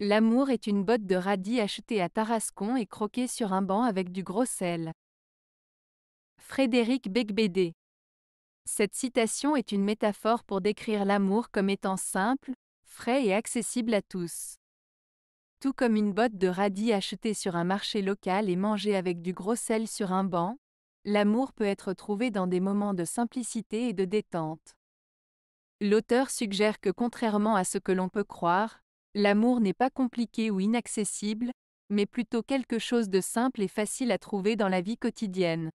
L'amour est une botte de radis achetée à Tarascon et croquée sur un banc avec du gros sel. Frédéric Beigbeder Cette citation est une métaphore pour décrire l'amour comme étant simple, frais et accessible à tous. Tout comme une botte de radis achetée sur un marché local et mangée avec du gros sel sur un banc, l'amour peut être trouvé dans des moments de simplicité et de détente. L'auteur suggère que contrairement à ce que l'on peut croire, L'amour n'est pas compliqué ou inaccessible, mais plutôt quelque chose de simple et facile à trouver dans la vie quotidienne.